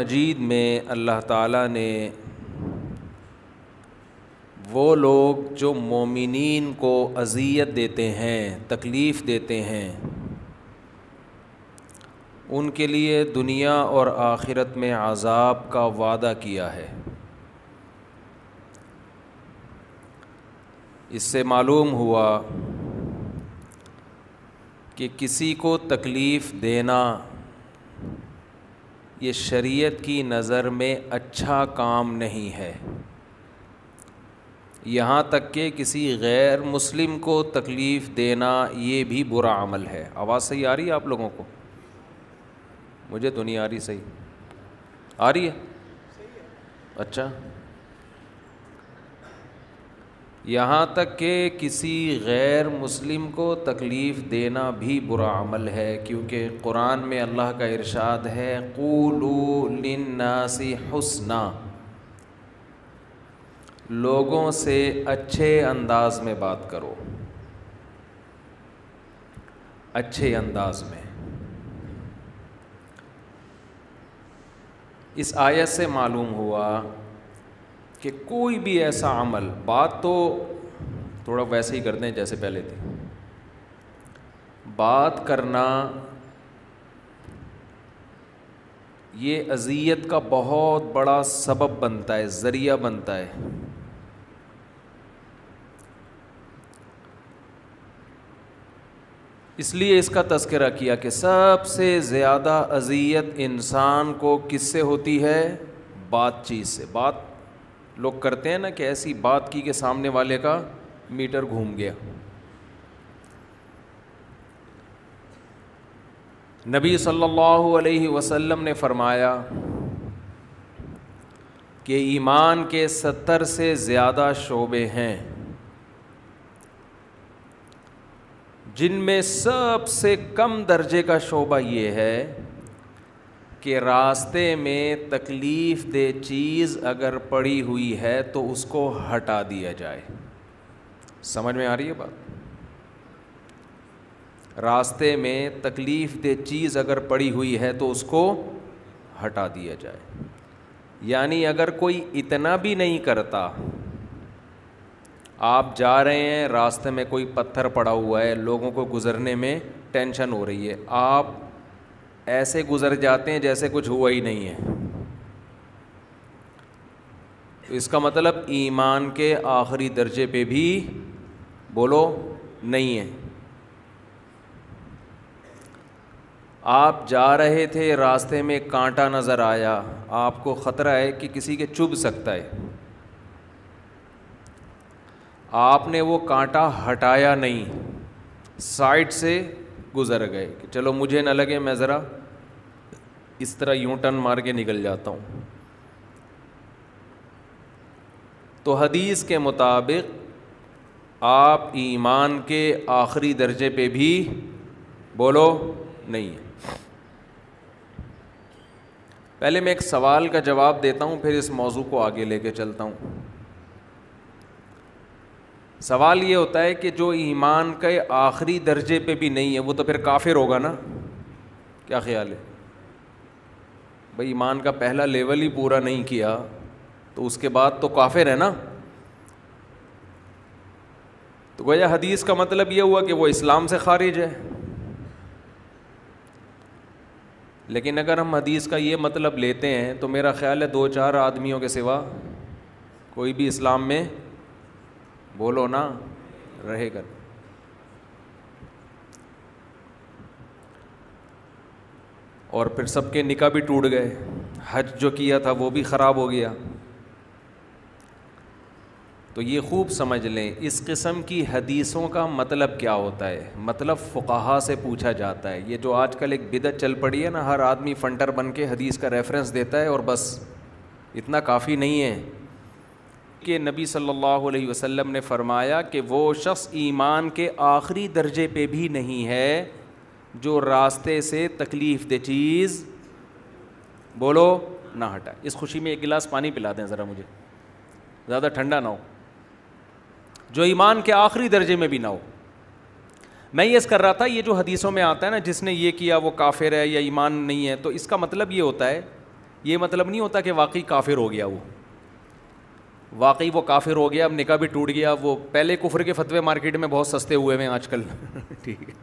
मजीद में अल्लाह ताला ने वो लोग जो मोमिन को अziयत देते हैं तकलीफ़ देते हैं उनके लिए दुनिया और आखिरत में आज़ाब का वादा किया है इससे मालूम हुआ कि किसी को तकलीफ़ देना ये शरीयत की नज़र में अच्छा काम नहीं है यहाँ तक कि किसी गैर मुस्लिम को तकलीफ़ देना ये भी बुरा अमल है आवाज़ सही आ रही है आप लोगों को मुझे तो नहीं आ रही सही आ रही है अच्छा यहाँ तक कि किसी गैर मुस्लिम को तकलीफ़ देना भी बुरा अमल है क्योंकि कुरान में अल्लाह का इरशाद है क़ूलनासी हसना लोगों से अच्छे अंदाज में बात करो अच्छे अंदाज में इस आयत से मालूम हुआ कि कोई भी ऐसा अमल बात तो थोड़ा वैसे ही करते हैं जैसे पहले थे बात करना ये अजियत का बहुत बड़ा सबब बनता है ज़रिया बनता है इसलिए इसका तस्करा किया कि सबसे ज़्यादा अजियत इंसान को किससे होती है बातचीत से बात लोग करते हैं ना कि ऐसी बात की कि सामने वाले का मीटर घूम गया नबी सल्लल्लाहु अलैहि वसल्लम ने फरमाया कि ईमान के सत्तर से ज़्यादा शोबे हैं जिनमें सबसे कम दर्जे का शोबा ये है कि रास्ते में तकलीफ़ दे चीज़ अगर पड़ी हुई है तो उसको हटा दिया जाए समझ में आ रही है बात रास्ते में तकलीफ़ दे चीज़ अगर पड़ी हुई है तो उसको हटा दिया जाए यानी अगर कोई इतना भी नहीं करता आप जा रहे हैं रास्ते में कोई पत्थर पड़ा हुआ है लोगों को गुजरने में टेंशन हो रही है आप ऐसे गुज़र जाते हैं जैसे कुछ हुआ ही नहीं है तो इसका मतलब ईमान के आखिरी दर्जे पे भी बोलो नहीं है आप जा रहे थे रास्ते में कांटा नज़र आया आपको ख़तरा है कि किसी के चुभ सकता है आपने वो कांटा हटाया नहीं साइड से गुज़र गए कि चलो मुझे ना लगे मैं ज़रा इस तरह यूं टन मार के निकल जाता हूँ तो हदीस के मुताबिक आप ईमान के आखिरी दर्जे पे भी बोलो नहीं है पहले मैं एक सवाल का जवाब देता हूँ फिर इस मौजू को आगे लेके चलता हूँ सवाल ये होता है कि जो ईमान के आखिरी दर्जे पे भी नहीं है वो तो फिर काफिर होगा ना क्या ख्याल है भाई ईमान का पहला लेवल ही पूरा नहीं किया तो उसके बाद तो काफिर है ना तो गोया हदीस का मतलब ये हुआ कि वो इस्लाम से खारिज है लेकिन अगर हम हदीस का ये मतलब लेते हैं तो मेरा ख्याल है दो चार आदमियों के सिवा कोई भी इस्लाम में बोलो ना रहेगा और फिर सबके निका भी टूट गए हज जो किया था वो भी ख़राब हो गया तो ये खूब समझ लें इस किस्म की हदीसों का मतलब क्या होता है मतलब फ़ुकाहा से पूछा जाता है ये जो आजकल एक बिदत चल पड़ी है ना हर आदमी फ़ंटर बन के हदीस का रेफरेंस देता है और बस इतना काफ़ी नहीं है कि नबी सल्लल्लाहु अलैहि वसल्लम ने फरमाया कि वो शख्स ईमान के आखिरी दर्जे पे भी नहीं है जो रास्ते से तकलीफ़ दे चीज़ बोलो ना हटा इस खुशी में एक गिलास पानी पिला दें ज़रा मुझे ज़्यादा ठंडा ना हो जो ईमान के आखिरी दर्जे में भी ना हो मैं ये कर रहा था ये जो हदीसों में आता है ना जिसने ये किया वो काफिर है या ईमान नहीं है तो इसका मतलब ये होता है ये मतलब नहीं होता कि वाकई काफिर हो गया वो वाकई वो काफिर हो गया अब निका भी टूट गया वो पहले कुफर के फतवे मार्केट में बहुत सस्ते हुए हैं आजकल ठीक है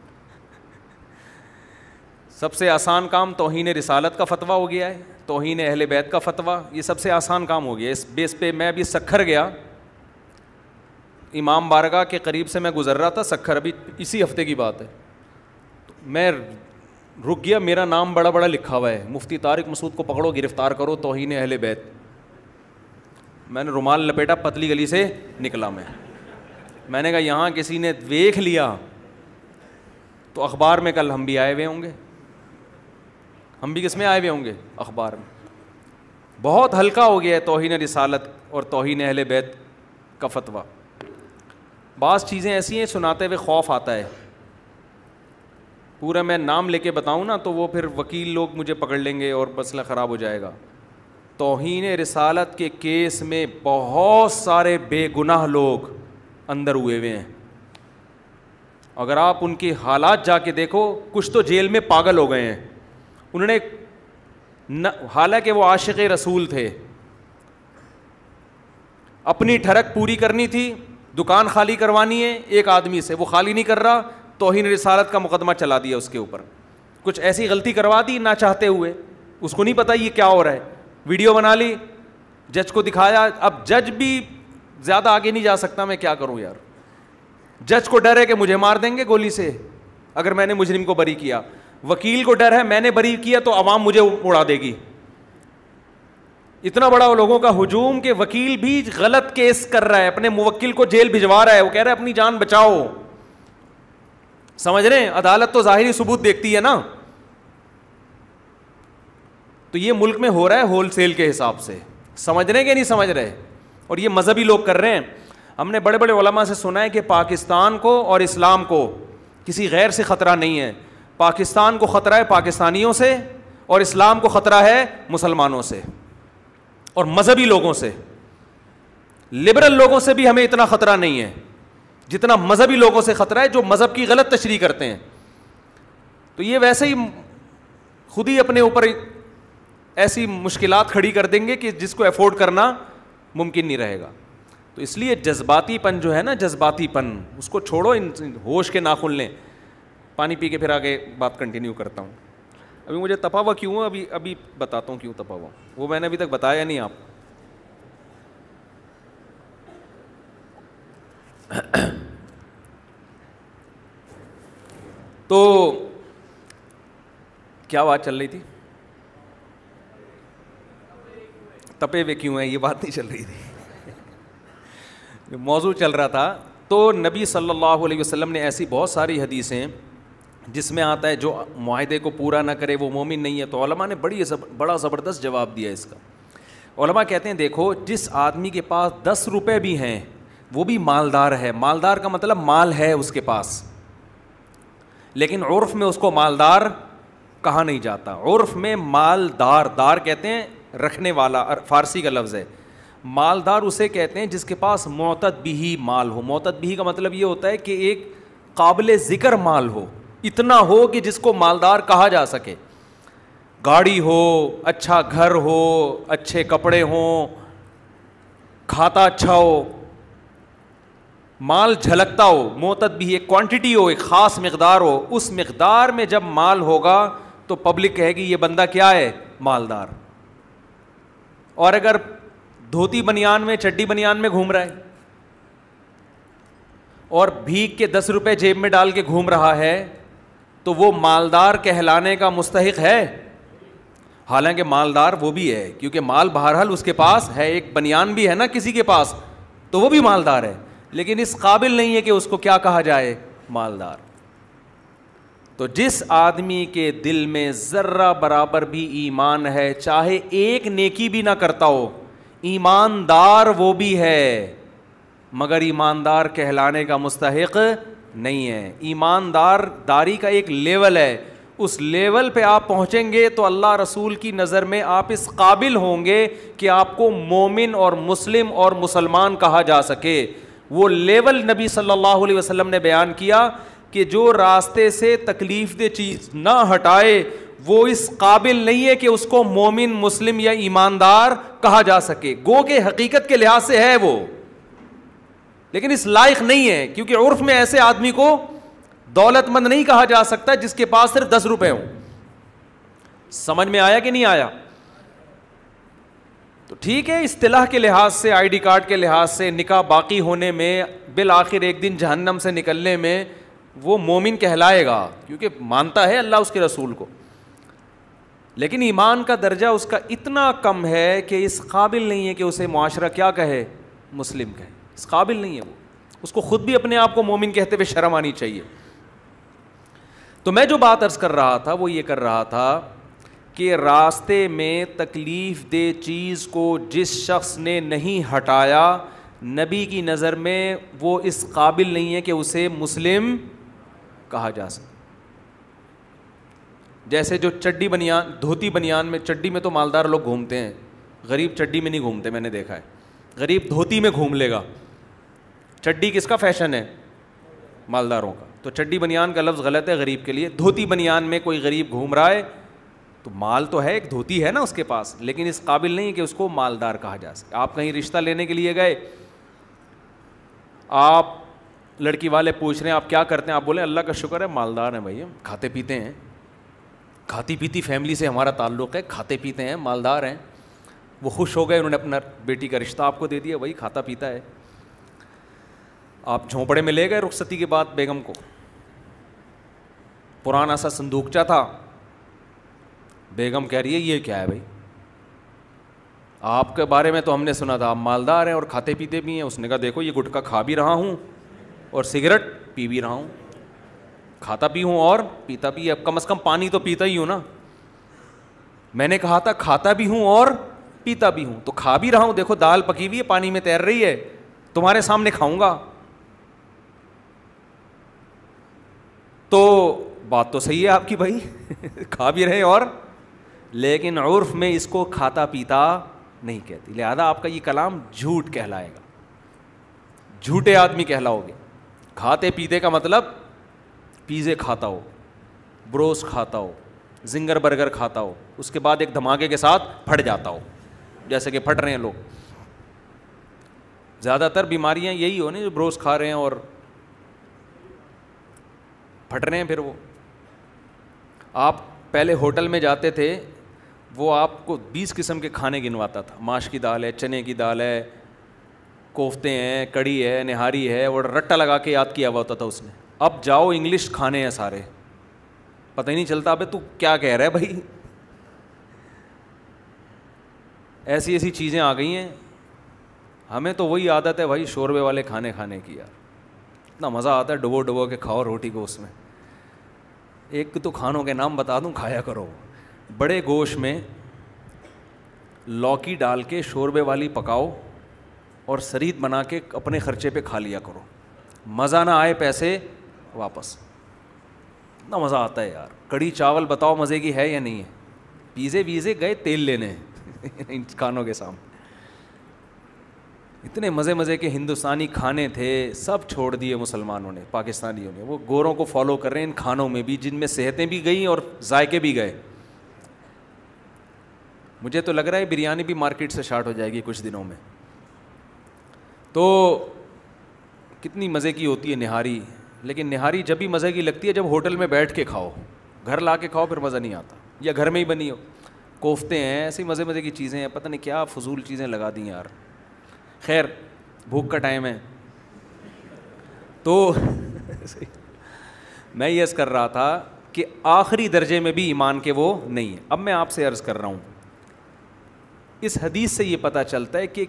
सबसे आसान काम तोहन रिसालत का फतवा हो गया है तोहन अहल बैत का फतवा ये सबसे आसान काम हो गया इस बेस पे मैं अभी सखर गया इमाम बारगा के करीब से मैं गुजर रहा था सखर अभी इसी हफ्ते की बात है तो मैं रुक गया मेरा नाम बड़ा बड़ा लिखा हुआ है मुफ्ती तारिक मसूद को पकड़ो गिरफ़्तार करो तोहन अहल बैत मैंने रुमाल लपेटा पतली गली से निकला मैं मैंने कहा यहाँ किसी ने देख लिया तो अखबार में कल हम भी आए हुए होंगे हम भी किस में आए हुए होंगे अखबार में बहुत हल्का हो गया है तोहन रिसालत और तोहन अहल बैत का फतवा बाज़ चीज़ें ऐसी हैं सुनाते हुए खौफ आता है पूरा मैं नाम लेके बताऊं ना तो वो फिर वकील लोग मुझे पकड़ लेंगे और मसला ख़राब हो जाएगा तोहन रसालत के केस में बहुत सारे बेगुनाह लोग अंदर हुए हुए हैं अगर आप उनके हालात जाके देखो कुछ तो जेल में पागल हो गए हैं उन्होंने न हालांकि वो आशिक रसूल थे अपनी ठरक पूरी करनी थी दुकान खाली करवानी है एक आदमी से वो खाली नहीं कर रहा तोहन रसालत का मुकदमा चला दिया उसके ऊपर कुछ ऐसी गलती करवा दी ना चाहते हुए उसको नहीं पता ये क्या हो रहा है वीडियो बना ली जज को दिखाया अब जज भी ज़्यादा आगे नहीं जा सकता मैं क्या करूं यार जज को डर है कि मुझे मार देंगे गोली से अगर मैंने मुजरिम को बरी किया वकील को डर है मैंने बरी किया तो आवाम मुझे उड़ा देगी इतना बड़ा लोगों का हुजूम के वकील भी गलत केस कर रहा है अपने मुवक्किल को जेल भिजवा रहा है वो कह रहा है अपनी जान बचाओ समझ रहे हैं अदालत तो जाहिर सबूत देखती है ना तो ये मुल्क में हो रहा है होलसेल के हिसाब से समझ रहे हैं कि नहीं समझ रहे और ये मज़हबी लोग कर रहे हैं हमने बड़े बड़े वलमा से सुना है कि पाकिस्तान को और इस्लाम को किसी गैर से ख़तरा नहीं है पाकिस्तान को ख़तरा है पाकिस्तानियों से और इस्लाम को ख़तरा है मुसलमानों से और मज़हबी लोगों से लिबरल लोगों से भी हमें इतना ख़तरा नहीं है जितना मज़हबी लोगों से ख़तरा है जो मज़हब की गलत तशरी करते हैं तो ये वैसे ही खुद ही अपने ऊपर ऐसी मुश्किल खड़ी कर देंगे कि जिसको अफोर्ड करना मुमकिन नहीं रहेगा तो इसलिए जज्बातीपन जो है ना जज्बातीपन उसको छोड़ो इन होश के नाखुल लें पानी पी के फिर आगे बात कंटिन्यू करता हूँ अभी मुझे तपा हुआ क्यों अभी अभी बताता हूँ क्यों तपावा वो मैंने अभी तक बताया नहीं आप तो क्या बात चल रही थी तपे हुए क्यों हैं ये बात नहीं चल रही थी मौजू चल रहा था तो नबी सल्लल्लाहु अलैहि वसल्लम ने ऐसी बहुत सारी हदीसें जिसमें आता है जो माहदे को पूरा ना करे वो मोमिन नहीं है तो ने बड़ी जब, बड़ा ज़बरदस्त जवाब दिया इसका कहते हैं देखो जिस आदमी के पास दस रुपये भी हैं वो भी मालदार है मालदार का मतलब माल है उसके पास लेकिन उर्फ में उसको मालदार कहा नहीं जाता उर्फ में मालदार दार कहते हैं रखने वाला फारसी का लफ्ज़ है मालदार उसे कहते हैं जिसके पास मोतद बिही माल हो मोतद बिही का मतलब ये होता है कि एक काबिल ज़िक्र माल हो इतना हो कि जिसको मालदार कहा जा सके गाड़ी हो अच्छा घर हो अच्छे कपड़े हों खाता अच्छा हो माल झलकता हो मोतद भी एक क्वांटिटी हो एक ख़ास मकदार हो उस मकदार में जब माल होगा तो पब्लिक कहेगी ये बंदा क्या है मालदार और अगर धोती बनियान में चड्डी बनियान में घूम रहा है और भीख के दस रुपए जेब में डाल के घूम रहा है तो वो मालदार कहलाने का मुस्तक है हालांकि मालदार वो भी है क्योंकि माल बहरहाल उसके पास है एक बनियान भी है ना किसी के पास तो वो भी मालदार है लेकिन इस काबिल नहीं है कि उसको क्या कहा जाए मालदार तो जिस आदमी के दिल में ज़र्रा बराबर भी ईमान है चाहे एक नेकी भी ना करता हो ईमानदार वो भी है मगर ईमानदार कहलाने का मुस्तक नहीं है ईमानदार दारी का एक लेवल है उस लेवल पे आप पहुँचेंगे तो अल्लाह रसूल की नज़र में आप इस काबिल होंगे कि आपको मोमिन और मुस्लिम और मुसलमान कहा जा सके वो लेवल नबी सल्लल्लाहु अलैहि वसल्लम ने बयान किया कि जो रास्ते से तकलीफ दे चीज़ ना हटाए वो इस काबिल नहीं है कि उसको मोमिन मुस्लिम या ईमानदार कहा जा सके गो के हकीकत के लिहाज से है वो लेकिन इस लायक नहीं है क्योंकि उर्फ में ऐसे आदमी को दौलतमंद नहीं कहा जा सकता जिसके पास सिर्फ दस रुपए हो समझ में आया कि नहीं आया तो ठीक है इस्तेलाह के लिहाज से आईडी कार्ड के लिहाज से निकाह बाकी होने में बिल आखिर एक दिन जहन्नम से निकलने में वो मोमिन कहलाएगा क्योंकि मानता है अल्लाह उसके रसूल को लेकिन ईमान का दर्जा उसका इतना कम है कि इस काबिल नहीं है कि उसे माशरा क्या कहे मुस्लिम कहे इस काबिल नहीं है वो उसको खुद भी अपने आप को मोमिन कहते हुए शर्म आनी चाहिए तो मैं जो बात अर्ज कर रहा था वो ये कर रहा था कि रास्ते में तकलीफ़ दे चीज़ को जिस शख्स ने नहीं हटाया नबी की नज़र में वो इस काबिल नहीं है कि उसे मुस्लिम कहा जा सके जैसे जो चड्डी बनियान धोती बनियान में चड्डी में तो मालदार लोग घूमते हैं गरीब चड्डी में नहीं घूमते मैंने देखा है गरीब धोती में घूम लेगा चड्डी किसका फैशन है मालदारों का तो चड्डी बनियान का लफ्ज़ गलत है गरीब के लिए धोती बनियान में कोई गरीब घूम रहा है तो माल तो है एक धोती है ना उसके पास लेकिन इस काबिल नहीं कि उसको मालदार कहा जा सके आप कहीं रिश्ता लेने के लिए गए आप लड़की वाले पूछ रहे हैं आप क्या करते हैं आप बोले अल्लाह का शुक्र है मालदार हैं भाई खाते पीते हैं खाती पीती फैमिली से हमारा ताल्लुक़ है खाते पीते हैं मालदार हैं वो खुश हो गए उन्होंने अपना बेटी का रिश्ता आपको दे दिया वही खाता पीता है आप झोंपड़े में ले गए रुखसती के बाद बेगम को पुराना सा संदूकचा था बेगम कह रही है ये क्या है भाई आपके बारे में तो हमने सुना था आप मालदार हैं और खाते पीते भी हैं उसने कहा देखो ये गुटखा खा भी रहा हूँ और सिगरेट पी भी रहा हूँ खाता भी हूँ और पीता भी अब कम से कम पानी तो पीता ही हूँ ना मैंने कहा था खाता भी हूँ और पीता भी हूँ तो खा भी रहा हूँ देखो दाल पकी हुई है पानी में तैर रही है तुम्हारे सामने खाऊंगा तो बात तो सही है आपकी भाई खा भी रहे और लेकिन उर्फ में इसको खाता पीता नहीं कहती लिहाजा आपका ये कलाम झूठ कहलाएगा झूठे आदमी कहलाओगे खाते पीते का मतलब पिज़्ज़े खाता हो ब्रोस खाता हो जिंगर बर्गर खाता हो उसके बाद एक धमाके के साथ फट जाता हो जैसे कि फट रहे हैं लोग ज़्यादातर बीमारियां यही हो नहीं जो ब्रोस खा रहे हैं और फट रहे हैं फिर वो आप पहले होटल में जाते थे वो आपको 20 किस्म के खाने गिनवाता था माश की दाल है चने की दाल है कोफ्ते हैं कड़ी है निहारी है और रट्टा लगा के याद किया हुआ होता था उसने अब जाओ इंग्लिश खाने हैं सारे पता ही नहीं चलता अबे तू क्या कह रहा है भाई ऐसी ऐसी चीज़ें आ गई हैं हमें तो वही आदत है भाई शोरबे वाले खाने खाने की यार इतना मज़ा आता है डुबो डुबो के खाओ रोटी को उसमें एक तो खानों के नाम बता दूँ खाया करो बड़े गोश में लौकी डाल के शोरबे वाली पकाओ और शरीर बना के अपने खर्चे पे खा लिया करो मज़ा ना आए पैसे वापस इतना मज़ा आता है यार कड़ी चावल बताओ मज़े की है या नहीं है पीज़े वीज़े गए तेल लेने इन खानों के सामने इतने मज़े मज़े के हिंदुस्तानी खाने थे सब छोड़ दिए मुसलमानों ने पाकिस्तानियों ने वो गोरों को फॉलो कर रहे हैं इन खानों में भी जिनमें सेहतें भी गई और जायके भी गए मुझे तो लग रहा है बिरयानी भी मार्केट से शार्ट हो जाएगी कुछ दिनों में तो कितनी मज़े की होती है निहारी लेकिन निहारी जब भी मज़े की लगती है जब होटल में बैठ के खाओ घर ला के खाओ फिर मज़ा नहीं आता या घर में ही बनी हो कोफ्ते हैं ऐसी मज़े मज़े की चीज़ें हैं पता नहीं क्या फजूल चीज़ें लगा दी यार खैर भूख का टाइम है तो मैं यस कर रहा था कि आखिरी दर्जे में भी ईमान के वो नहीं है अब मैं आपसे अर्ज़ कर रहा हूँ इस हदीस से ये पता चलता है कि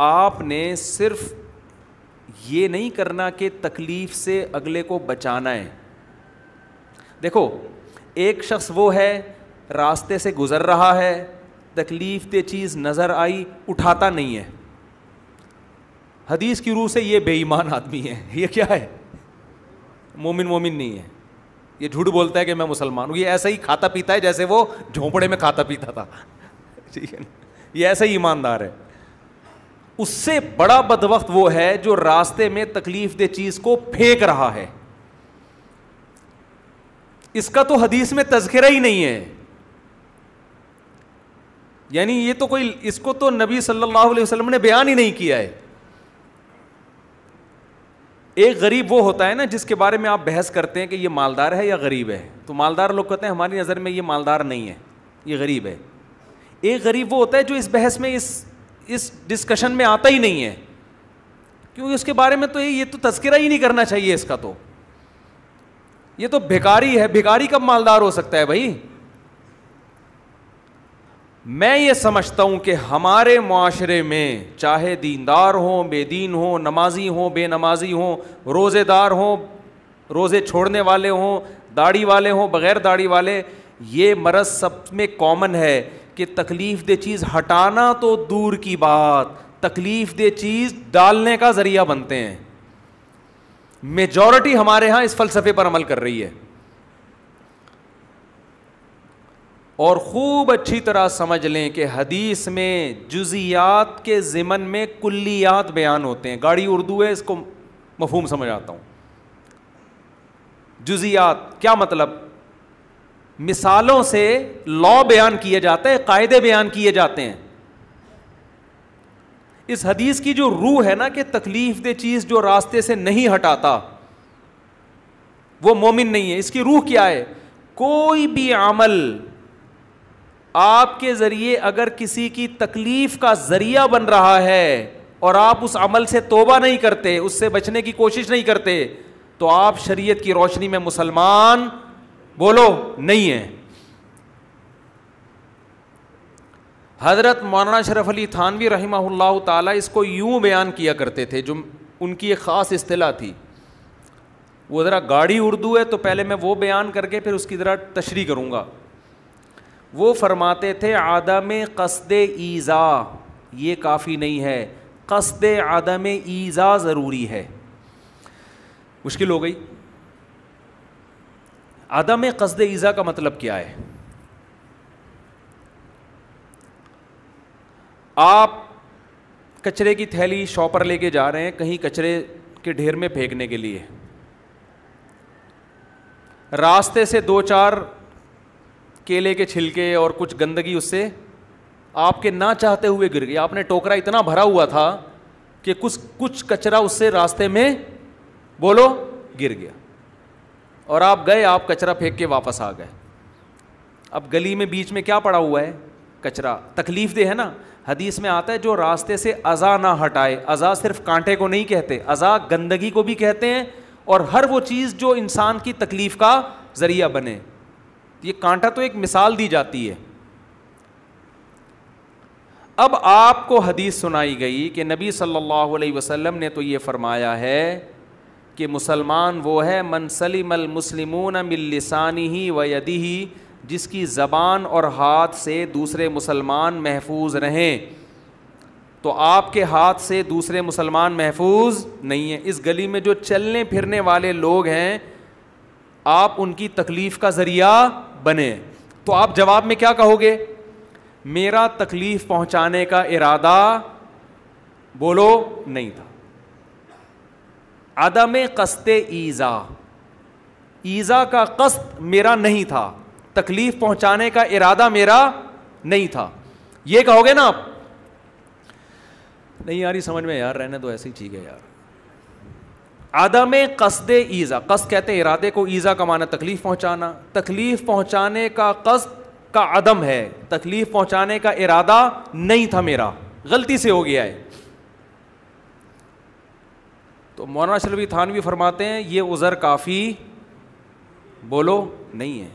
आपने सिर्फ ये नहीं करना कि तकलीफ़ से अगले को बचाना है देखो एक शख्स वो है रास्ते से गुज़र रहा है तकलीफ़ दे चीज़ नज़र आई उठाता नहीं है हदीस की रूह से ये बेईमान आदमी है ये क्या है मोमिन मोमिन नहीं है ये झूठ बोलता है कि मैं मुसलमान हूँ ये ऐसा ही खाता पीता है जैसे वो झोंपड़े में खाता पीता था ठीक है ये ऐसा ही ईमानदार है उससे बड़ा बदवक्त वो है जो रास्ते में तकलीफ दे चीज को फेंक रहा है इसका तो हदीस में तस्करा ही नहीं है यानी ये तो कोई इसको तो नबी सल्लल्लाहु अलैहि वसल्लम ने बयान ही नहीं किया है एक गरीब वो होता है ना जिसके बारे में आप बहस करते हैं कि ये मालदार है या गरीब है तो मालदार लोग कहते हैं हमारी नज़र में ये मालदार नहीं है ये गरीब है एक गरीब वो होता है जो इस बहस में इस इस डिस्कशन में आता ही नहीं है क्योंकि उसके बारे में तो ये ये तो तस्करा ही नहीं करना चाहिए इसका तो ये तो भिकारी है भिकारी कब मालदार हो सकता है भाई मैं ये समझता हूं कि हमारे माशरे में चाहे दीनदार हो बेदीन हो नमाजी हो बेनमाजी हो रोज़ेदार हो रोज़े छोड़ने वाले हों दाढ़ी वाले हों बग़ैर दाढ़ी वाले ये मरज़ सब में कॉमन है कि तकलीफ़ दे चीज़ हटाना तो दूर की बात तकलीफ़ दे चीज़ डालने का ज़रिया बनते हैं मेजॉरिटी हमारे यहां इस फ़लसफ़े पर अमल कर रही है और ख़ूब अच्छी तरह समझ लें कि हदीस में जुजियात के ज़िमन में कुल्लियात बयान होते हैं गाड़ी उर्दू है इसको मफहूम समझ आता हूं जुजियात क्या मतलब मिसालों से लॉ बयान किए जाते हैं कायदे बयान किए जाते हैं इस हदीस की जो रूह है ना कि तकलीफ दे चीज़ जो रास्ते से नहीं हटाता वो मोमिन नहीं है इसकी रूह क्या है कोई भी अमल आपके ज़रिए अगर किसी की तकलीफ़ का ज़रिया बन रहा है और आप उस अमल से तोबा नहीं करते उससे बचने की कोशिश नहीं करते तो आप शरीयत की रोशनी में मुसलमान बोलो नहीं है हजरत मौलाना शरफ अली थानवी रहीमल्ला ताला इसको यूं बयान किया करते थे जो उनकी एक ख़ास अतला थी वो ज़रा गाढ़ी उर्दू है तो पहले मैं वो बयान करके फिर उसकी ज़रा तशरी करूँगा वो फरमाते थे आदम कसद ईज़ा ये काफ़ी नहीं है कसद आदम ईज़ा ज़रूरी है मुश्किल हो गई आदम कसद ईज़ा का मतलब क्या है आप कचरे की थैली शॉपर लेके जा रहे हैं कहीं कचरे के ढेर में फेंकने के लिए रास्ते से दो चार केले के छिलके और कुछ गंदगी उससे आपके ना चाहते हुए गिर गई आपने टोकरा इतना भरा हुआ था कि कुछ कुछ कचरा उससे रास्ते में बोलो गिर गया और आप गए आप कचरा फेंक के वापस आ गए अब गली में बीच में क्या पड़ा हुआ है कचरा तकलीफ दे है ना हदीस में आता है जो रास्ते से अज़ा ना हटाए अज़ा सिर्फ कांटे को नहीं कहते अज़ा गंदगी को भी कहते हैं और हर वो चीज़ जो इंसान की तकलीफ़ का ज़रिया बने ये कांटा तो एक मिसाल दी जाती है अब आपको हदीस सुनाई गई कि नबी सल्लल्लाहु अलैहि वसल्लम ने तो ये फरमाया है कि मुसलमान वो है मन सलीमल मिलसानी ही व यदि ही जिसकी ज़बान और हाथ से दूसरे मुसलमान महफूज रहें तो आपके हाथ से दूसरे मुसलमान महफूज नहीं हैं इस गली में जो चलने फिरने वाले लोग हैं आप उनकी तकलीफ़ का ज़रिया बने तो आप जवाब में क्या कहोगे मेरा तकलीफ़ पहुंचाने का इरादा बोलो नहीं था आदम कस्त ईज़ा ईज़ा का कस्त मेरा नहीं था तकलीफ पहुंचाने का इरादा मेरा नहीं था ये कहोगे ना आप नहीं यार ये समझ में यार रहने तो ऐसी चीज है यार आदम कस्त ईज़ा कस्त कहते हैं इरादे को ईज़ा का माना तकलीफ़ पहुंचाना तकलीफ़ पहुंचाने का कस्त का अदम है तकलीफ़ पहुंचाने का इरादा नहीं था मेरा गलती से हो गया है तो मौलाना थान भी फरमाते हैं ये उज़र काफ़ी बोलो नहीं है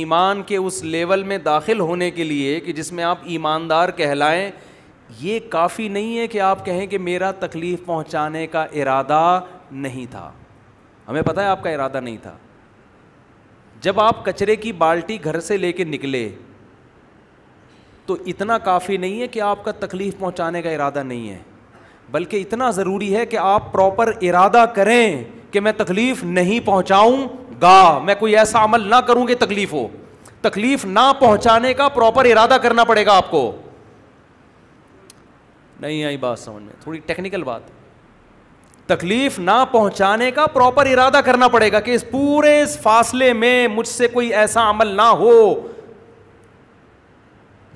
ईमान के उस लेवल में दाखिल होने के लिए कि जिसमें आप ईमानदार कहलाएं ये काफ़ी नहीं है कि आप कहें कि मेरा तकलीफ़ पहुंचाने का इरादा नहीं था हमें पता है आपका इरादा नहीं था जब आप कचरे की बाल्टी घर से लेके निकले तो इतना काफ़ी नहीं है कि आपका तकलीफ़ पहुंचाने का इरादा नहीं है बल्कि इतना ज़रूरी है कि आप प्रॉपर इरादा करें कि मैं तकलीफ़ नहीं पहुँचाऊँगा मैं कोई ऐसा अमल ना करूं कि तकलीफ़ हो तकलीफ़ ना पहुंचाने का प्रॉपर इरादा करना पड़ेगा आपको नहीं आई बात समझ में थोड़ी टेक्निकल बात तकलीफ ना पहुंचाने का प्रॉपर इरादा करना पड़ेगा कि इस पूरे इस फासले में मुझसे कोई ऐसा अमल ना हो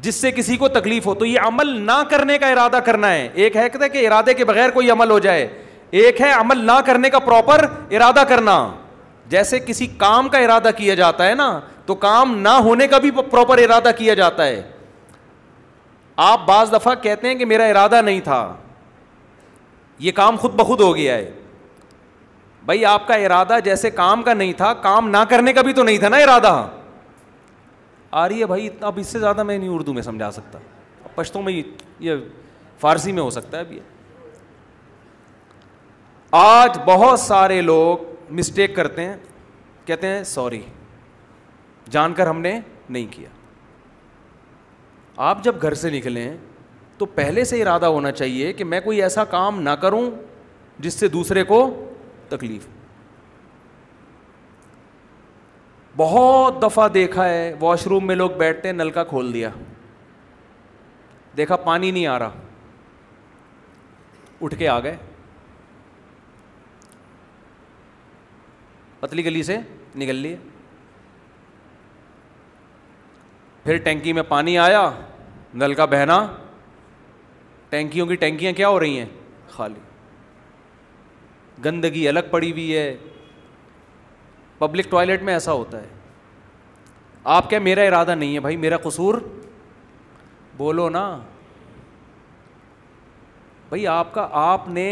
जिससे किसी को तकलीफ हो तो ये अमल ना करने का इरादा करना है एक है कहते कि इरादे के बगैर कोई अमल हो जाए एक है अमल ना करने का प्रॉपर इरादा करना जैसे किसी काम का इरादा किया जाता है ना तो काम ना होने का भी प्रॉपर इरादा किया जाता है आप बाज दफ़ा कहते हैं कि मेरा इरादा नहीं था ये काम खुद बखुद हो गया है भाई आपका इरादा जैसे काम का नहीं था काम ना करने का भी तो नहीं था ना इरादा आ रही है भाई इतना अब इससे ज़्यादा मैं नहीं उर्दू में समझा सकता अब पश्तों में ये फारसी में हो सकता है अब ये आज बहुत सारे लोग मिस्टेक करते हैं कहते हैं सॉरी जानकर हमने नहीं किया आप जब घर से निकलें तो पहले से इरादा होना चाहिए कि मैं कोई ऐसा काम ना करूं जिससे दूसरे को तकलीफ बहुत दफ़ा देखा है वॉशरूम में लोग बैठते हैं नल का खोल दिया देखा पानी नहीं आ रहा उठ के आ गए पतली गली से निकल लिए फिर टैंकी में पानी आया नल का बहना टैंकियों की टैंकियाँ क्या हो रही हैं खाली गंदगी अलग पड़ी हुई है पब्लिक टॉयलेट में ऐसा होता है आप क्या मेरा इरादा नहीं है भाई मेरा कसूर बोलो ना भाई आपका आपने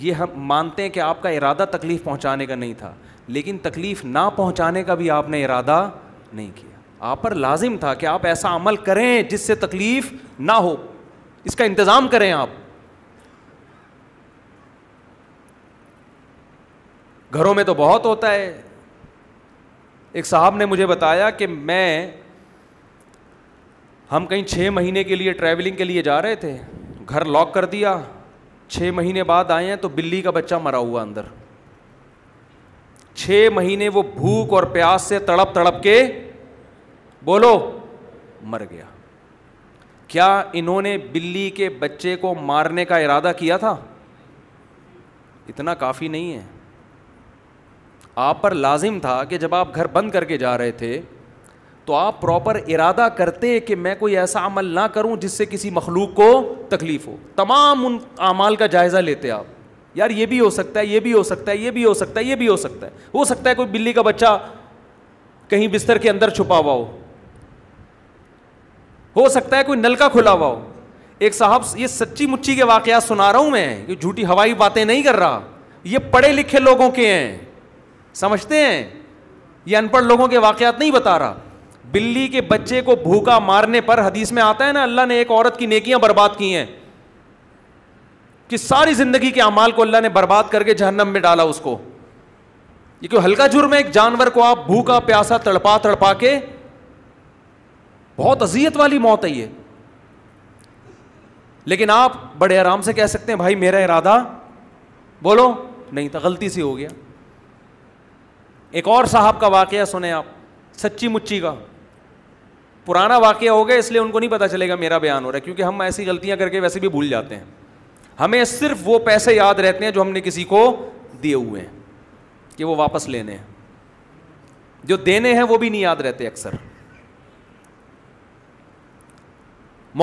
ये हम मानते हैं कि आपका इरादा तकलीफ़ पहुंचाने का नहीं था लेकिन तकलीफ़ ना पहुंचाने का भी आपने इरादा नहीं किया आप पर लाजिम था कि आप ऐसा अमल करें जिससे तकलीफ़ ना हो इसका इंतज़ाम करें आप घरों में तो बहुत होता है एक साहब ने मुझे बताया कि मैं हम कहीं छः महीने के लिए ट्रैवलिंग के लिए जा रहे थे घर लॉक कर दिया छः महीने बाद आए हैं तो बिल्ली का बच्चा मरा हुआ अंदर छः महीने वो भूख और प्यास से तड़प तड़प के बोलो मर गया क्या इन्होंने बिल्ली के बच्चे को मारने का इरादा किया था इतना काफ़ी नहीं है आप पर लाजिम था कि जब आप घर बंद करके जा रहे थे तो आप प्रॉपर इरादा करते कि मैं कोई ऐसा अमल ना करूं जिससे किसी मखलूक को तकलीफ़ हो तमाम उन अमाल का जायज़ा लेते आप यार ये भी हो सकता है ये भी हो सकता है ये भी हो सकता है ये भी हो सकता है हो सकता है कोई बिल्ली का बच्चा कहीं बिस्तर के अंदर छुपा हुआ हो हो सकता है कोई नलका खुला हुआ हो एक साहब ये सच्ची मुच्ची के वाकयात सुना रहा हूं मैं ये झूठी हवाई बातें नहीं कर रहा ये पढ़े लिखे लोगों के हैं समझते हैं ये अनपढ़ लोगों के वाकयात नहीं बता रहा बिल्ली के बच्चे को भूखा मारने पर हदीस में आता है ना अल्लाह ने एक औरत की नेकियां बर्बाद की हैं कि सारी जिंदगी के अमाल को अल्लाह ने बर्बाद करके जहन्नम में डाला उसको ये कोई हल्का जुर्म है एक जानवर को आप भूखा प्यासा तड़पा तड़पा के बहुत अजीयत वाली मौत है ये लेकिन आप बड़े आराम से कह सकते हैं भाई मेरा इरादा बोलो नहीं तो गलती से हो गया एक और साहब का वाक़ सुने आप सच्ची मुच्ची का पुराना वाक्य हो गया इसलिए उनको नहीं पता चलेगा मेरा बयान हो रहा है क्योंकि हम ऐसी गलतियां करके वैसे भी भूल जाते हैं हमें सिर्फ वो पैसे याद रहते हैं जो हमने किसी को दिए हुए हैं कि वो वापस लेने हैं जो देने हैं वो भी नहीं याद रहते अक्सर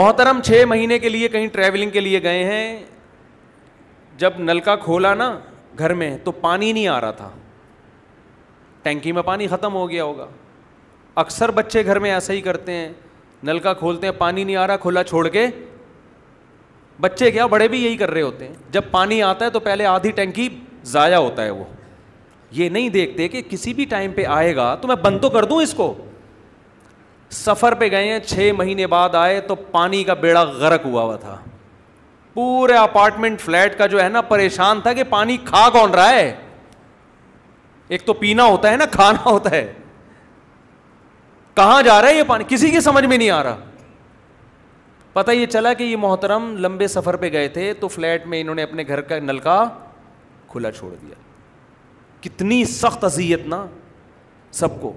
मोहतरम छः महीने के लिए कहीं ट्रैवलिंग के लिए गए हैं जब नलका खोला ना घर में तो पानी नहीं आ रहा था टैंकी में पानी ख़त्म हो गया होगा अक्सर बच्चे घर में ऐसा ही करते हैं नलका खोलते हैं पानी नहीं आ रहा खुला छोड़ के बच्चे क्या बड़े भी यही कर रहे होते हैं जब पानी आता है तो पहले आधी टैंकी ज़ाया होता है वो ये नहीं देखते कि किसी भी टाइम पे आएगा तो मैं बंद तो कर दूं इसको सफ़र पे गए हैं छः महीने बाद आए तो पानी का बेड़ा गरक हुआ हुआ था पूरे अपार्टमेंट फ्लैट का जो है ना परेशान था कि पानी खा कौन रहा है एक तो पीना होता है ना खाना होता है कहां जा रहा है ये पानी किसी की समझ में नहीं आ रहा पता ये चला कि ये मोहतरम लंबे सफर पे गए थे तो फ्लैट में इन्होंने अपने घर का नलका खुला छोड़ दिया कितनी सख्त अजियत ना सबको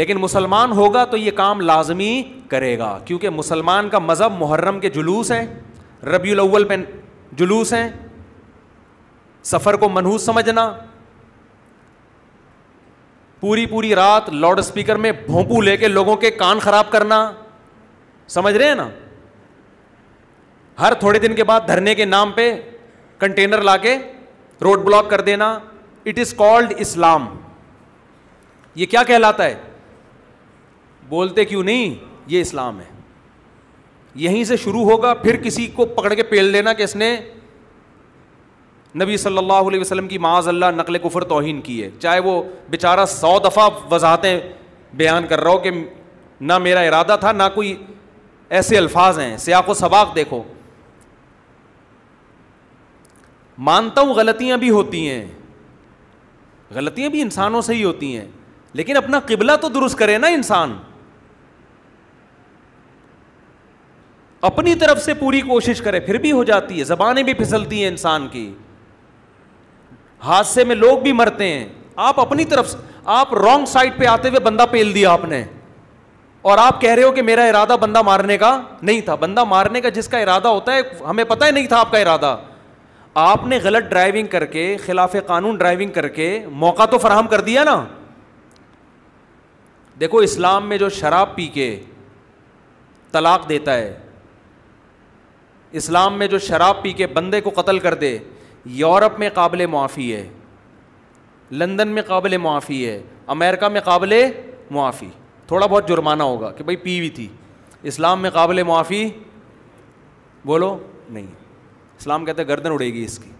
लेकिन मुसलमान होगा तो ये काम लाजमी करेगा क्योंकि मुसलमान का मज़हब मुहर्रम के जुलूस है रबी अव्वल पे जुलूस हैं सफ़र को मनहूस समझना पूरी पूरी रात लाउड स्पीकर में भोंपू लेके लोगों के कान खराब करना समझ रहे हैं ना हर थोड़े दिन के बाद धरने के नाम पे कंटेनर लाके रोड ब्लॉक कर देना इट इज कॉल्ड इस्लाम ये क्या कहलाता है बोलते क्यों नहीं ये इस्लाम है यहीं से शुरू होगा फिर किसी को पकड़ के पेल देना कि इसने नबी सल्लल्लाहु अलैहि वसल्लम की माज अल्लाह नकल कुफर तोहन की है चाहे वो बेचारा सौ दफ़ा वजाहतें बयान कर रहा हो कि ना मेरा इरादा था ना कोई ऐसे अल्फाज हैं सियाको सबाक देखो मानता हूँ गलतियाँ भी होती हैं गलतियाँ भी इंसानों से ही होती हैं लेकिन अपना किबला तो दुरुस्त करे ना इंसान अपनी तरफ से पूरी कोशिश करे फिर भी हो जाती है जबानें भी फिसलती हैं इंसान की हादसे में लोग भी मरते हैं आप अपनी तरफ आप रॉन्ग साइड पे आते हुए बंदा पेल दिया आपने और आप कह रहे हो कि मेरा इरादा बंदा मारने का नहीं था बंदा मारने का जिसका इरादा होता है हमें पता ही नहीं था आपका इरादा आपने गलत ड्राइविंग करके खिलाफ कानून ड्राइविंग करके मौका तो फराहम कर दिया ना देखो इस्लाम में जो शराब पी के तलाक देता है इस्लाम में जो शराब पी के बंदे को कत्ल कर दे यूरोप में काबिल मुआफ़ी है लंदन में काबिल मुआफ़ी है अमेरिका में काबिल मुआफ़ी थोड़ा बहुत जुर्माना होगा कि भाई पी हुई थी इस्लाम में काबिल मुआफ़ी बोलो नहीं इस्लाम कहते गर्दन उड़ेगी इसकी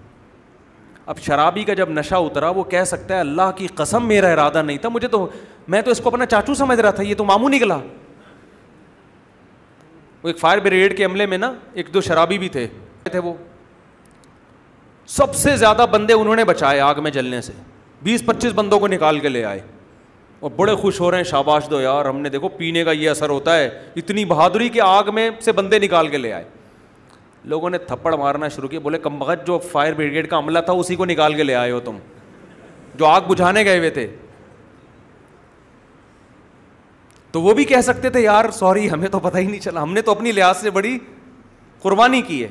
अब शराबी का जब नशा उतरा वो कह सकता है अल्लाह की कसम मेरा इरादा नहीं था मुझे तो मैं तो इसको अपना चाचू समझ रहा था ये तो मामू निकला वो एक फायर ब्रिगेड के अमले में ना एक दो शराबी भी थे थे वो सबसे ज़्यादा बंदे उन्होंने बचाए आग में जलने से 20-25 बंदों को निकाल के ले आए और बड़े खुश हो रहे हैं शाबाश दो यार हमने देखो पीने का ये असर होता है इतनी बहादुरी कि आग में से बंदे निकाल के ले आए लोगों ने थप्पड़ मारना शुरू किया बोले कमबख्त जो फायर ब्रिगेड का अमला था उसी को निकाल के ले आए हो तुम जो आग बुझाने गए हुए थे तो वो भी कह सकते थे यार सॉरी हमें तो पता ही नहीं चला हमने तो अपनी लिहाज से बड़ी कुर्बानी की है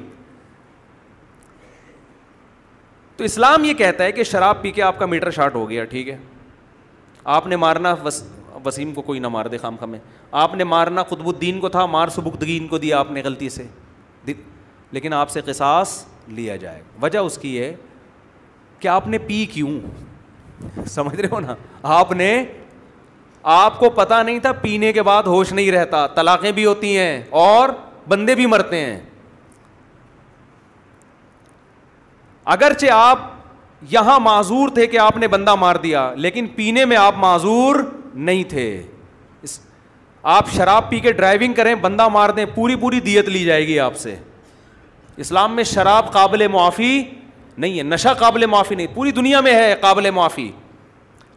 तो इस्लाम ये कहता है कि शराब पी के आपका मीटर शार्ट हो गया ठीक है आपने मारना वस, वसीम को कोई ना मार दे खाम खा में आपने मारना खुतबुद्दीन को था मार सबुकदीन को दिया आपने गलती से लेकिन आपसे किसास लिया जाए वजह उसकी है कि आपने पी क्यों समझ रहे हो ना आपने आपको पता नहीं था पीने के बाद होश नहीं रहता तलाक़ें भी होती हैं और बंदे भी मरते हैं अगरचे आप यहां माजूर थे कि आपने बंदा मार दिया लेकिन पीने में आप माजूर नहीं थे इस, आप शराब पी के ड्राइविंग करें बंदा मार दें पूरी पूरी दियत ली जाएगी आपसे इस्लाम में शराब काबिल माफी नहीं है नशा काबिल माफी नहीं पूरी दुनिया में है काबिल माफी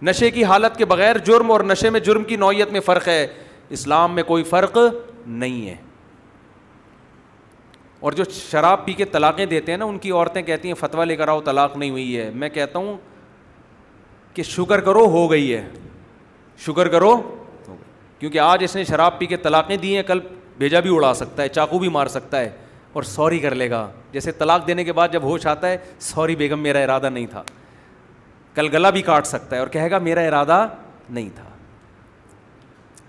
नशे की हालत के बगैर जुर्म और नशे में जुर्म की नौीयत में फ़र्क है इस्लाम में कोई फ़र्क नहीं है और जो शराब पी के तलाक़ें देते हैं ना उनकी औरतें कहती हैं फतवा लेकर आओ तलाक नहीं हुई है मैं कहता हूँ कि शुगर करो हो गई है शुगर करो हो गई क्योंकि आज इसने शराब पी के तलाक़ें दी हैं कल भेजा भी उड़ा सकता है चाकू भी मार सकता है और सॉरी कर लेगा जैसे तलाक देने के बाद जब होश आता है सॉरी बेगम मेरा इरादा नहीं था कल गला भी काट सकता है और कहेगा मेरा इरादा नहीं था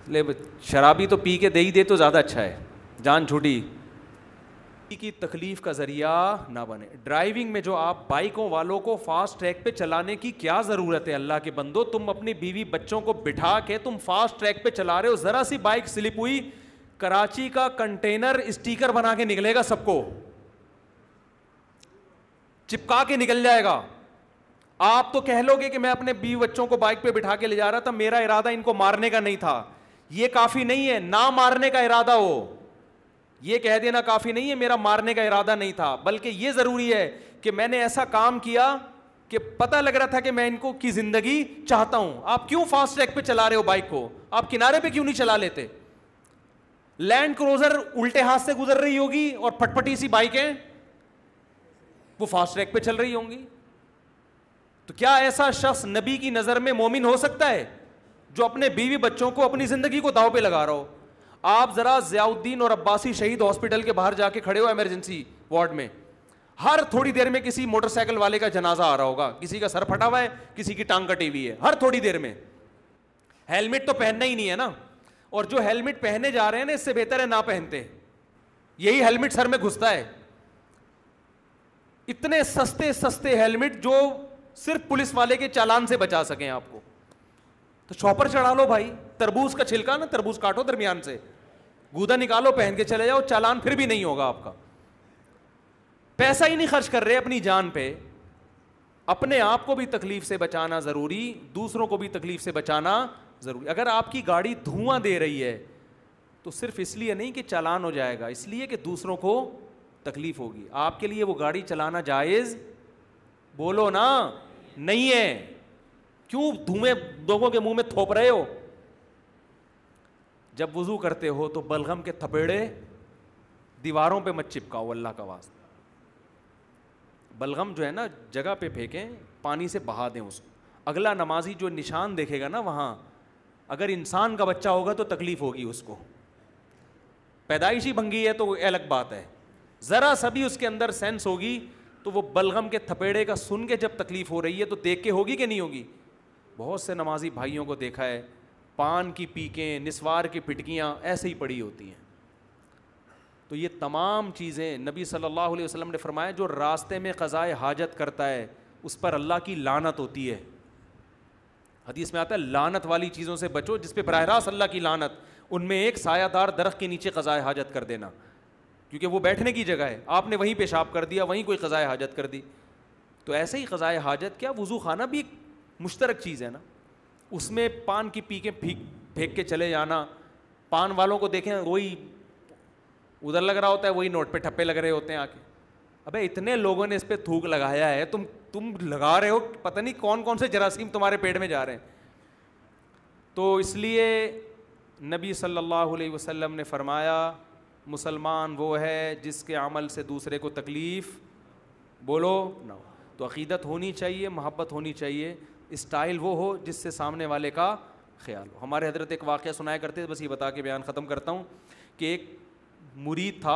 ले शराबी तो पी के दे ही दे तो ज़्यादा अच्छा है जान छूटी की तकलीफ का जरिया ना बने ड्राइविंग में जो आप बाइकों वालों को फास्ट ट्रैक पे चलाने की क्या ज़रूरत है अल्लाह के बंदो तुम अपनी बीवी बच्चों को बिठा के तुम फास्ट ट्रैक पे चला रहे हो ज़रा सी बाइक स्लिप हुई कराची का कंटेनर स्टीकर बना के निकलेगा सबको चिपका के निकल जाएगा आप तो कह लोगे कि मैं अपने बीवी बच्चों को बाइक पे बिठा के ले जा रहा था मेरा इरादा इनको मारने का नहीं था ये काफ़ी नहीं है ना मारने का इरादा हो ये कह देना काफ़ी नहीं है मेरा मारने का इरादा नहीं था बल्कि ये ज़रूरी है कि मैंने ऐसा काम किया कि पता लग रहा था कि मैं इनको की ज़िंदगी चाहता हूं आप क्यों फास्ट ट्रैक पे चला रहे हो बाइक को आप किनारे पे क्यों नहीं चला लेते लैंड क्रोजर उल्टे हाथ से गुजर रही होगी और फटपटी सी बाइकें वो फास्ट ट्रैक पे चल रही होंगी तो क्या ऐसा शख्स नबी की नज़र में मोमिन हो सकता है जो अपने बीवी बच्चों को अपनी ज़िंदगी को दाव पे लगा रहा हो आप जरा जियाउद्दीन और अब्बासी शहीद हॉस्पिटल के बाहर जाके खड़े हो एमरजेंसी वार्ड में हर थोड़ी देर में किसी मोटरसाइकिल वाले का जनाजा आ रहा होगा किसी का सर फटा हुआ है किसी की टांग कटी हुई है हर थोड़ी देर में हेलमेट तो पहनना ही नहीं है ना और जो हेलमेट पहने जा रहे हैं ना इससे बेहतर है ना पहनते यही हेलमेट सर में घुसता है इतने सस्ते सस्ते हेलमेट जो सिर्फ पुलिस वाले के चालान से बचा सकें आपको तो शॉपर चढ़ा लो भाई तरबूज का छिलका ना तरबूज काटो दरमियान से गूदा निकालो पहन के चले जाओ चालान फिर भी नहीं होगा आपका पैसा ही नहीं खर्च कर रहे अपनी जान पे अपने आप को भी तकलीफ से बचाना ज़रूरी दूसरों को भी तकलीफ से बचाना ज़रूरी अगर आपकी गाड़ी धुआं दे रही है तो सिर्फ इसलिए नहीं कि चालान हो जाएगा इसलिए कि दूसरों को तकलीफ होगी आपके लिए वो गाड़ी चलाना जायज़ बोलो ना नहीं है क्यों धुएं लोगों के मुंह में थोप रहे हो जब वजू करते हो तो बलगम के थपेड़े दीवारों पे मत चिपकाओ अल्लाह का वास्ता बलगम जो है ना जगह पे फेंकें पानी से बहा दें उसको अगला नमाजी जो निशान देखेगा ना वहाँ अगर इंसान का बच्चा होगा तो तकलीफ़ होगी उसको पैदाइश ही भंगी है तो अलग बात है ज़रा सभी उसके अंदर सेंस होगी तो वो बलगम के थपेड़े का सुन के जब तकलीफ़ हो रही है तो देख के होगी कि नहीं होगी बहुत से नमाजी भाइयों को देखा है पान की पीकें निस्वार की पिटकियाँ ऐसे ही पड़ी होती हैं तो ये तमाम चीज़ें नबी सल्लल्लाहु अलैहि वसल्लम ने फरमाया जो रास्ते में ख़ज़ाए हाजत करता है उस पर अल्लाह की लानत होती है हदीस में आता है लानत वाली चीज़ों से बचो जिस पर बरह रास्त अल्लाह की लानत उनमें एक सायादार दरख्त के नीचे ख़ज़ाए हाजत कर देना क्योंकि वो बैठने की जगह है आपने वहीं पेशाब कर दिया वहीं कोई ख़ज़ाए हाजत कर दी तो ऐसे ही ख़ज़ाए हाजत क्या वज़ू खाना भी एक मुश्तरक चीज़ है ना उसमें पान की पी के फेंक फेंक के चले जाना पान वालों को देखें वही उधर लग रहा होता है वही नोट पे ठप्पे लग रहे होते हैं आके अबे इतने लोगों ने इस पर थूक लगाया है तुम तुम लगा रहे हो पता नहीं कौन कौन से जरासीम तुम्हारे पेट में जा रहे हैं तो इसलिए नबी सल्लल्लाहु अलैहि वसल्लम ने फरमाया मुसलमान वो है जिसके अमल से दूसरे को तकलीफ़ बोलो ना तो अकीदत होनी चाहिए मोहब्बत होनी चाहिए स्टाइल वो हो जिससे सामने वाले का ख्याल हो हमारे हजरत एक वाक़ सुनाया करते थे बस ये बता के बयान ख़त्म करता हूँ कि एक मुरीद था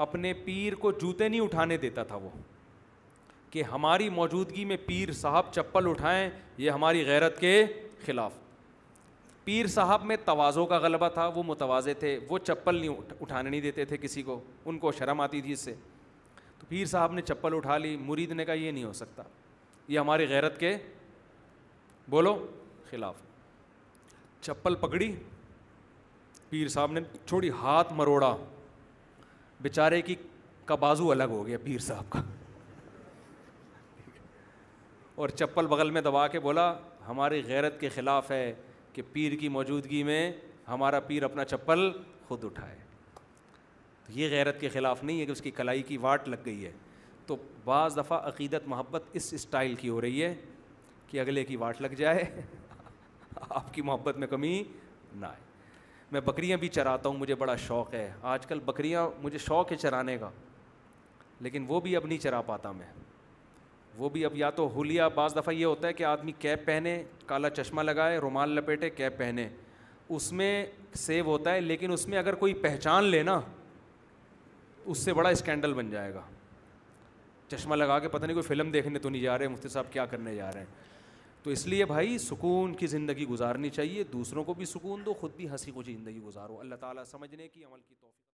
अपने पीर को जूते नहीं उठाने देता था वो कि हमारी मौजूदगी में पीर साहब चप्पल उठाएं ये हमारी गैरत के ख़िलाफ़ पीर साहब में तोज़ों का गलबा था वो मुतवाज़े थे वो चप्पल नहीं उठाने नहीं देते थे किसी को उनको शर्म आती थी इससे तो पीर साहब ने चप्पल उठा ली मुरीद ने कहा ये नहीं हो सकता ये हमारी गैरत के बोलो खिलाफ चप्पल पकड़ी पीर साहब ने छोड़ी हाथ मरोड़ा बेचारे की का बाजू अलग हो गया पीर साहब का और चप्पल बगल में दबा के बोला हमारी गैरत के ख़िलाफ़ है कि पीर की मौजूदगी में हमारा पीर अपना चप्पल खुद उठाए तो ये गैरत के ख़िलाफ़ नहीं है कि उसकी कलाई की वाट लग गई है तो बज़ दफ़ा अकीदत मोहब्बत इस स्टाइल की हो रही है कि अगले की वाट लग जाए आपकी मोहब्बत में कमी ना आए मैं बकरियां भी चराता हूँ मुझे बड़ा शौक़ है आजकल बकरियां मुझे शौक़ है चराने का लेकिन वो भी अब नहीं चरा पाता मैं वो भी अब या तो हुलिया बाज़ दफ़ा ये होता है कि आदमी कैप पहने काला चश्मा लगाए रुमाल लपेटे कैप पहने उसमें सेव होता है लेकिन उसमें अगर कोई पहचान ले ना उससे बड़ा स्कैंडल बन जाएगा चश्मा लगा के पता नहीं कोई फिल्म देखने तो नहीं जा रहे मुफ्ती साहब क्या करने जा रहे हैं तो इसलिए भाई सुकून की ज़िंदगी गुजारनी चाहिए दूसरों को भी सुकून दो खुद भी हंसी खुशी ज़िंदगी गुजारो अल्लाह ताला समझने की अमल की तोफ़ी